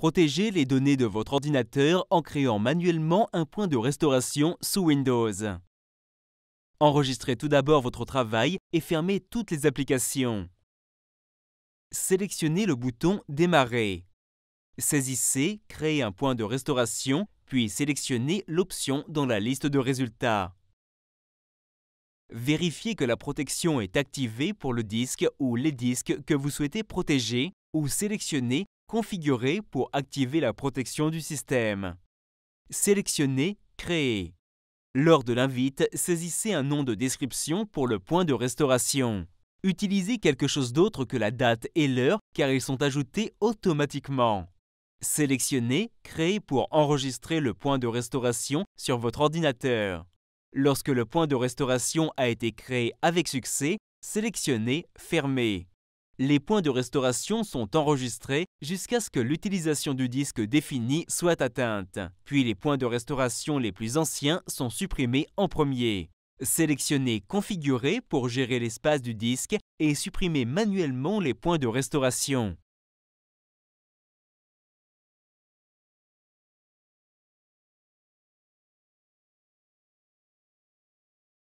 Protégez les données de votre ordinateur en créant manuellement un point de restauration sous Windows. Enregistrez tout d'abord votre travail et fermez toutes les applications. Sélectionnez le bouton Démarrer. Saisissez Créer un point de restauration, puis sélectionnez l'option dans la liste de résultats. Vérifiez que la protection est activée pour le disque ou les disques que vous souhaitez protéger ou sélectionnez Configurer pour activer la protection du système. Sélectionnez Créer. Lors de l'invite, saisissez un nom de description pour le point de restauration. Utilisez quelque chose d'autre que la date et l'heure car ils sont ajoutés automatiquement. Sélectionnez Créer pour enregistrer le point de restauration sur votre ordinateur. Lorsque le point de restauration a été créé avec succès, sélectionnez Fermer les points de restauration sont enregistrés jusqu'à ce que l'utilisation du disque défini soit atteinte. Puis les points de restauration les plus anciens sont supprimés en premier. Sélectionnez Configurer pour gérer l'espace du disque et supprimez manuellement les points de restauration.